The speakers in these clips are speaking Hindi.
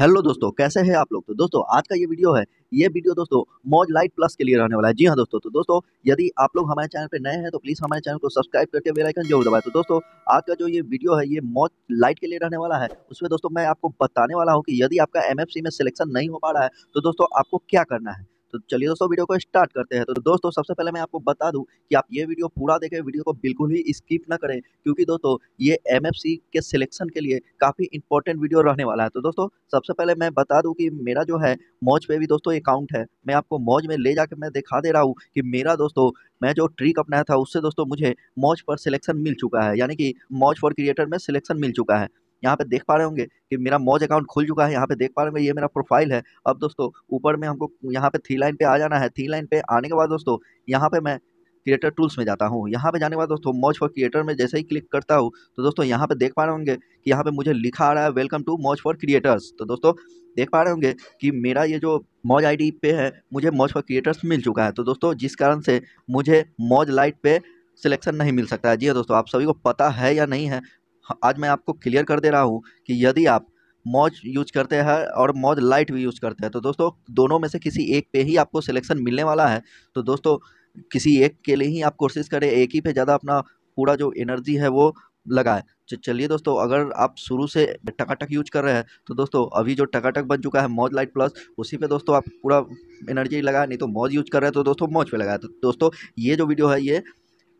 हेलो दोस्तों कैसे हैं आप लोग तो दोस्तों आज का ये वीडियो है ये वीडियो दोस्तों मौज लाइट प्लस के लिए रहने वाला है जी हाँ दोस्तों तो दोस्तों यदि आप लोग हमारे चैनल पर नए हैं तो प्लीज़ हमारे चैनल को सब्सक्राइब करके बेल आइकन जरूर दबाएं तो दोस्तों आज का जो ये वीडियो है ये मौज लाइट के लिए रहने वाला है उसमें दोस्तों मैं आपको बताने वाला हूँ कि यदि आपका एम में सिलेक्शन नहीं हो पा रहा है तो दोस्तों आपको क्या करना है तो चलिए दोस्तों वीडियो को स्टार्ट करते हैं तो दोस्तों सबसे पहले मैं आपको बता दूं कि आप ये वीडियो पूरा देखें वीडियो को बिल्कुल ही स्किप ना करें क्योंकि दोस्तों ये एम के सिलेक्शन के लिए काफ़ी इंपॉर्टेंट वीडियो रहने वाला है तो दोस्तों सबसे पहले मैं बता दूँ कि मेरा जो है मौज पर भी दोस्तों अकाउंट है मैं आपको मौज में ले जाकर मैं दिखा दे रहा हूँ कि मेरा दोस्तों मैं जो ट्रिक अपनाया था उससे दोस्तों मुझे मौज पर सिलेक्शन मिल चुका है यानी कि मौज फॉर क्रिएटर में सिलेक्शन मिल चुका है यहाँ पे देख पा रहे होंगे कि मेरा मौज अकाउंट खुल चुका है यहाँ पे देख पा रहे होंगे ये मेरा प्रोफाइल है अब दोस्तों ऊपर में हमको यहाँ पे थ्री लाइन पे आ जाना है थ्री लाइन पे आने के बाद दोस्तों यहाँ पे मैं क्रिएटर टूल्स में जाता हूँ यहाँ पे जाने के बाद दोस्तों मौज फॉर क्रिएटर में जैसे ही क्लिक करता हूँ तो दोस्तों यहाँ पे देख पा रहे होंगे कि यहाँ पे मुझे लिखा आ रहा है welcome to Moj for creators तो दोस्तों देख पा रहे होंगे कि मेरा ये जो मौज आईडी पे है मुझे मौज फॉर क्रिएटर्स मिल चुका है तो दोस्तों जिस कारण से मुझे मौज लाइट पे सिलेक्शन नहीं मिल सकता है जी हाँ दोस्तों आप सभी को पता है या नहीं है आज मैं आपको क्लियर कर दे रहा हूँ कि यदि आप मौज यूज करते हैं और मौज लाइट भी यूज करते हैं तो दोस्तों दोनों में से किसी एक पे ही आपको सिलेक्शन मिलने वाला है तो दोस्तों किसी एक के लिए ही आप कोशिश करें एक ही पे ज़्यादा अपना पूरा जो एनर्जी है वो लगाए तो चलिए दोस्तों अगर आप शुरू से टकाटक यूज कर रहे हैं तो दोस्तों अभी जो टकाटक बन चुका है मौज लाइट प्लस उसी पे दोस्तों आप पूरा एनर्जी लगाए नहीं तो मौज यूज कर रहे हैं तो दोस्तों मौज पे लगाए तो दोस्तों ये जो वीडियो है ये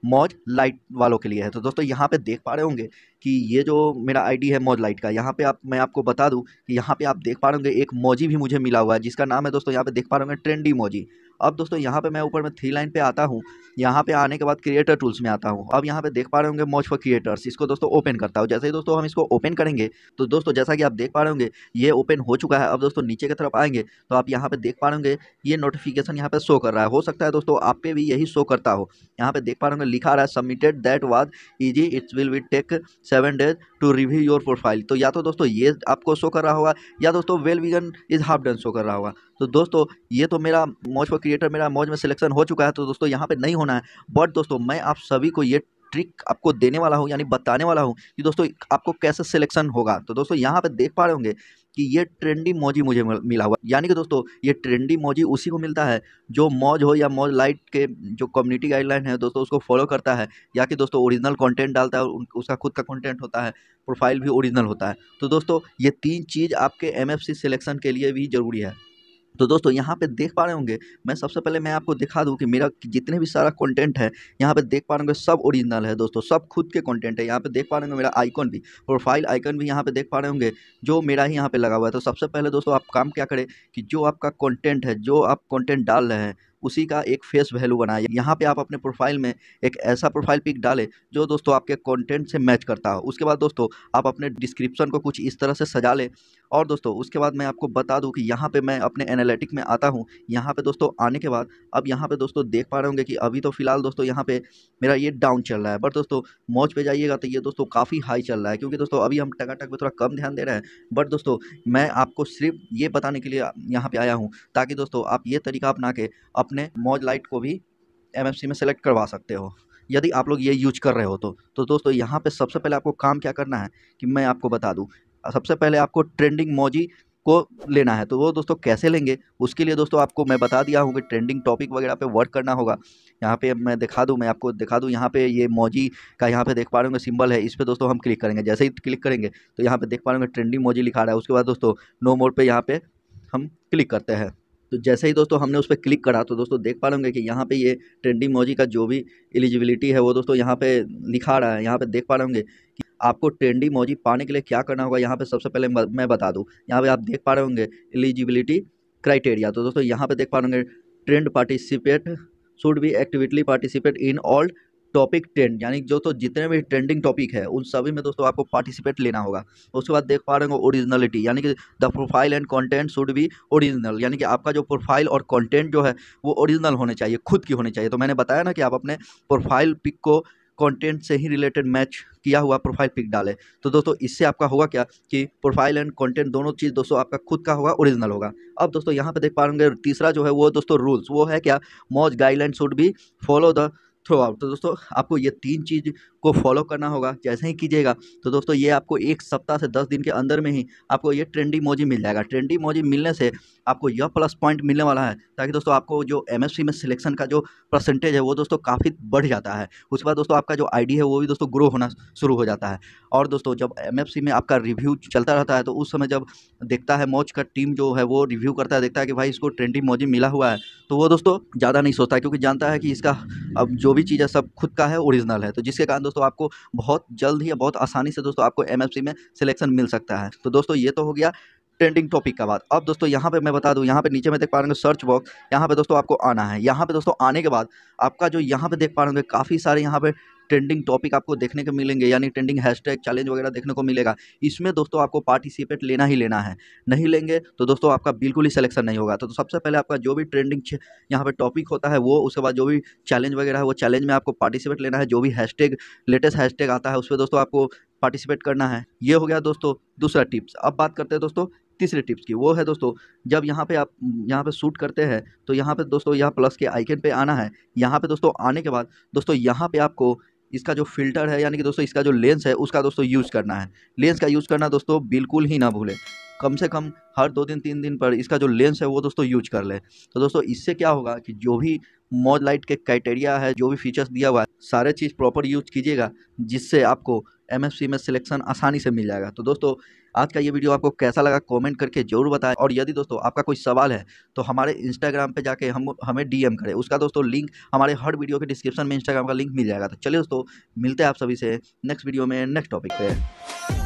मौज लाइट वालों के लिए है तो दोस्तों यहाँ पे देख पा रहे होंगे कि ये जो मेरा आईडी है मौज लाइट का यहाँ पे आप मैं आपको बता दूँ कि यहाँ पे आप देख पा रहे होंगे एक मौजी भी मुझे मिला हुआ है जिसका नाम है दोस्तों यहाँ पे देख पा रहे होंगे ट्रेंडी मौजी अब दोस्तों यहाँ पे मैं ऊपर में थ्री लाइन पे आता हूँ यहाँ पे आने के बाद क्रिएटर टूल्स में आता हूँ अब यहाँ पे देख पा रहे होंगे मोच फॉर क्रिएटर्स इसको दोस्तों ओपन करता हूँ जैसे ही दोस्तों हम इसको ओपन करेंगे तो दोस्तों जैसा कि आप देख पा रहे होंगे ये ओपन हो चुका है अब दोस्तों नीचे की तरफ आएंगे तो आप यहाँ पे देख पा रहे होंगे ये नोटिफिकेशन यहाँ पे शो कर रहा है हो सकता है दोस्तों आप पे भी यही शो करता हो यहाँ पे देख पा रहे होंगे लिखा रहा है submitted that was easy it's will we take seven days to review your profile तो या तो दोस्तों ये आपको शो कर रहा होगा या दोस्तों well vegan is half done show कर रहा होगा तो दोस्तों ये तो मेरा मौज पर क्रिएटर मेरा मौज में सिलेक्शन हो चुका है तो दोस्तों यहाँ पे नहीं होना होना है बट दोस्तों मैं आप सभी को ये ट्रिक आपको देने वाला हूँ यानी बताने वाला हूँ कि दोस्तों आपको कैसे सिलेक्शन होगा तो दोस्तों यहाँ पे देख पा रहे होंगे कि ये ट्रेंडी मौजी मुझे मिला हुआ यानी कि दोस्तों ये ट्रेंडी मौजी उसी को मिलता है जो मौज हो या मौज लाइट के जो कम्युनिटी गाइडलाइन है दोस्तों उसको फॉलो करता है या कि दोस्तों ओरिजिनल कंटेंट डालता है और उसका खुद का कंटेंट होता है प्रोफाइल भी ओरिजिनल होता है तो दोस्तों ये तीन चीज़ आपके एम सिलेक्शन के लिए भी ज़रूरी है तो दोस्तों यहाँ पे देख पा रहे होंगे मैं सबसे पहले मैं आपको दिखा दूँ कि मेरा जितने भी सारा कंटेंट है यहाँ पे देख पा रहे होंगे सब ओरिजिनल है दोस्तों सब खुद के कंटेंट है यहाँ पे देख पा रहे होंगे मेरा आइकॉन भी प्रोफाइल आइकॉन भी यहाँ पे देख पा रहे होंगे जो मेरा ही यहाँ पे लगा हुआ है तो सबसे पहले दोस्तों आप काम क्या करें कि जो आपका कॉन्टेंट है जो आप कॉन्टेंट डाल रहे हैं उसी का एक फेस वैल्यू बनाए यहाँ पे आप अपने प्रोफाइल में एक ऐसा प्रोफाइल पिक डालें जो दोस्तों आपके कंटेंट से मैच करता हो उसके बाद दोस्तों आप अपने डिस्क्रिप्शन को कुछ इस तरह से सजा लें और दोस्तों उसके बाद मैं आपको बता दूं कि यहाँ पे मैं अपने एनालिटिक में आता हूँ यहाँ पे दोस्तों आने के बाद अब यहाँ पे दोस्तों देख पा रहे होंगे कि अभी तो फिलहाल दोस्तों यहाँ पे मेरा ये डाउन चल रहा है बट दोस्तों मौज पे जाइएगा तो ये दोस्तों काफ़ी हाई चल रहा है क्योंकि दोस्तों अभी हम टकाटक पर थोड़ा कम ध्यान दे रहे हैं बट दोस्तों मैं आपको सिर्फ ये बताने के लिए यहाँ पर आया हूँ ताकि दोस्तों आप ये तरीका अपना के अपने मौज लाइट को भी एम में सेलेक्ट करवा सकते हो यदि आप लोग ये यूज कर रहे हो तो तो दोस्तों यहाँ पे सबसे पहले आपको काम क्या करना है कि मैं आपको बता दूँ सबसे पहले आपको ट्रेंडिंग मोजी को लेना है तो वो दोस्तों कैसे लेंगे उसके लिए दोस्तों आपको मैं बता दिया हूँ कि ट्रेंडिंग टॉपिक वगैरह पे वर्क करना होगा यहाँ पे मैं दिखा दूँ मैं आपको दिखा दूँ यहाँ पे ये मोजी का यहाँ पे देख पा रहे सिंबल है इस पर दोस्तों हम क्लिक करेंगे जैसे ही क्लिक करेंगे तो यहाँ पर देख पा रहे ट्रेंडिंग मोजी लिखा रहा है उसके बाद दोस्तों नो मोड पर यहाँ पर हम क्लिक करते हैं तो जैसे ही दोस्तों हमने उस पर क्लिक करा तो दोस्तों देख पा रहे कि यहाँ पे ये ट्रेंडिंग मोजी का जो भी एलिजिबिलिटी है वो दोस्तों यहाँ पे लिखा रहा है यहाँ पे देख पा रहे होंगे आपको ट्रेंडी मोजी पाने के लिए क्या करना होगा यहाँ पे सबसे पहले मैं बता दूँ यहाँ पे आप देख पा रहे होंगे एलिजिबिलिटी क्राइटेरिया तो दोस्तों यहाँ पे देख पा रहे होंगे trend participate should be actively participate in all topic trend यानी जो तो जितने भी ट्रेंडिंग टॉपिक है उन सभी में दोस्तों आपको पार्टिसिपेट लेना होगा उसके बाद देख पा रहे हो ओरिजिनलिटी यानी कि the profile and content should be original यानी कि आपका जो प्रोफाइल और कंटेंट जो है वो ओरिजिनल होने चाहिए खुद की होनी चाहिए तो मैंने बताया ना कि आप अपने प्रोफाइल पिक को कंटेंट से ही रिलेटेड मैच किया हुआ प्रोफाइल पिक डाले तो दोस्तों इससे आपका होगा क्या कि प्रोफाइल एंड कंटेंट दोनों चीज़ दोस्तों आपका खुद का होगा ओरिजिनल होगा अब दोस्तों यहाँ पे देख पा रहे तीसरा जो है वो दोस्तों रूल्स वो है क्या Moj guideline should be follow the throughout तो दोस्तों आपको ये तीन चीज़ को फॉलो करना होगा जैसे ही कीजिएगा तो दोस्तों ये आपको एक सप्ताह से दस दिन के अंदर में ही आपको ये ट्रेंडी मोजी मिल जाएगा ट्रेंडी मोजी मिलने से आपको यह प्लस पॉइंट मिलने वाला है ताकि दोस्तों आपको जो एम में सिलेक्शन का जो परसेंटेज है वो दोस्तों काफ़ी बढ़ जाता है उसके बाद दोस्तों आपका जो आई है वो भी दोस्तों ग्रो होना शुरू हो जाता है और दोस्तों जब एम में आपका रिव्यू चलता रहता है तो उस समय जब देखता है मौज का टीम जो है वो रिव्यू करता है देखता है कि भाई इसको ट्रेंडी मोजी मिला हुआ है तो वो दोस्तों ज़्यादा नहीं सोचता क्योंकि जानता है कि इसका अब जो जो भी चीज़ है सब खुद का है ओरिजिनल है तो जिसके कारण दोस्तों आपको बहुत जल्द ही बहुत आसानी से दोस्तों आपको एम में सिलेक्शन मिल सकता है तो दोस्तों ये तो हो गया ट्रेंडिंग टॉपिक का बात अब दोस्तों यहाँ पे मैं बता दूँ यहाँ पे नीचे में देख पा रहे सर्च बॉक्स यहाँ पे दोस्तों आपको आना है यहाँ पे दोस्तों आने के बाद आपका जो यहाँ पे देख पा रहे होंगे काफ़ी सारे यहाँ पे ट्रेंडिंग टॉपिक आपको देखने को मिलेंगे यानी ट्रेंडिंग हैशटैग चैलेंज वगैरह देखने को मिलेगा इसमें दोस्तों आपको पार्टिसिपेट लेना ही लेना है नहीं लेंगे तो दोस्तों आपका बिल्कुल ही सिलेक्शन नहीं होगा तो, सबसे पहले आपका जो भी ट्रेंडिंग यहाँ पर टॉपिक होता है वो उसके बाद जो भी चैलेंज वगैरह है वो चैलेंज में आपको पार्टिसिपेट लेना है जो भी हैशटैग लेटेस्ट हैशटैग आता है उसमें दोस्तों आपको पार्टिसिपेट करना है ये हो गया दोस्तों दूसरा टिप्स अब बात करते हैं दोस्तों तीसरे टिप्स की वो है दोस्तों जब यहाँ पे आप यहाँ पे शूट करते हैं तो यहाँ पे दोस्तों यहाँ प्लस के आइकन पे आना है यहाँ पे दोस्तों आने के बाद दोस्तों यहाँ पे आपको इसका जो फिल्टर है यानी कि दोस्तों इसका जो लेंस है उसका दोस्तों यूज़ करना है लेंस का यूज़ करना दोस्तों बिल्कुल ही ना भूलें कम से कम हर दो दिन तीन दिन पर इसका जो लेंस है वो दोस्तों यूज कर लें तो दोस्तों इससे क्या होगा कि जो भी मोज लाइट के क्राइटेरिया है जो भी फीचर्स दिया हुआ है सारे चीज़ प्रॉपर यूज कीजिएगा जिससे आपको एम एफ सी में सिलेक्शन आसानी से मिल जाएगा तो दोस्तों आज का ये वीडियो आपको कैसा लगा कमेंट करके जरूर बताएं और यदि दोस्तों आपका कोई सवाल है तो हमारे इंस्टाग्राम पे जाके हम हमें डीएम करें उसका दोस्तों लिंक हमारे हर वीडियो के डिस्क्रिप्शन में इंस्टाग्राम का लिंक मिल जाएगा तो चलिए दोस्तों मिलते हैं आप सभी से नेक्स्ट वीडियो में नेक्स्ट टॉपिक पर